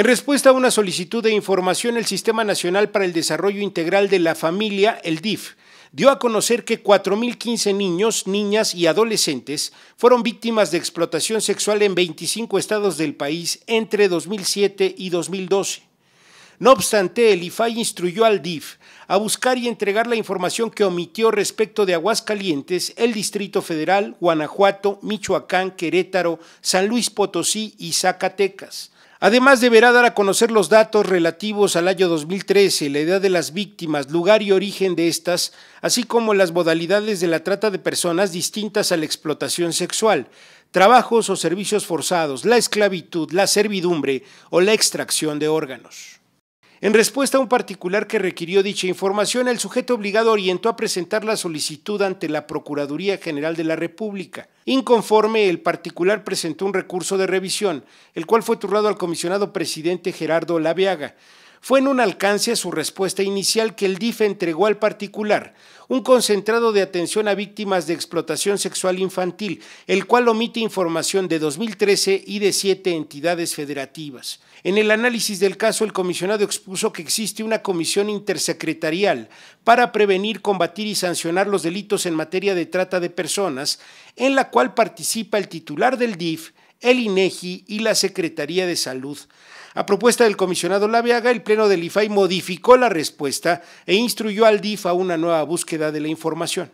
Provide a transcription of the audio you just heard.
En respuesta a una solicitud de información, el Sistema Nacional para el Desarrollo Integral de la Familia, el DIF, dio a conocer que 4.015 niños, niñas y adolescentes fueron víctimas de explotación sexual en 25 estados del país entre 2007 y 2012. No obstante, el IFAI instruyó al DIF a buscar y entregar la información que omitió respecto de Aguascalientes, el Distrito Federal, Guanajuato, Michoacán, Querétaro, San Luis Potosí y Zacatecas Además, deberá dar a conocer los datos relativos al año 2013, la edad de las víctimas, lugar y origen de estas, así como las modalidades de la trata de personas distintas a la explotación sexual, trabajos o servicios forzados, la esclavitud, la servidumbre o la extracción de órganos. En respuesta a un particular que requirió dicha información, el sujeto obligado orientó a presentar la solicitud ante la Procuraduría General de la República. Inconforme, el particular presentó un recurso de revisión, el cual fue turnado al comisionado presidente Gerardo Laviaga. Fue en un alcance a su respuesta inicial que el DIF entregó al particular un concentrado de atención a víctimas de explotación sexual infantil, el cual omite información de 2013 y de siete entidades federativas. En el análisis del caso, el comisionado expuso que existe una comisión intersecretarial para prevenir, combatir y sancionar los delitos en materia de trata de personas, en la cual participa el titular del DIF, el INEGI e y la Secretaría de Salud. A propuesta del comisionado Laviaga, el Pleno del IFAI modificó la respuesta e instruyó al DIF a una nueva búsqueda de la información.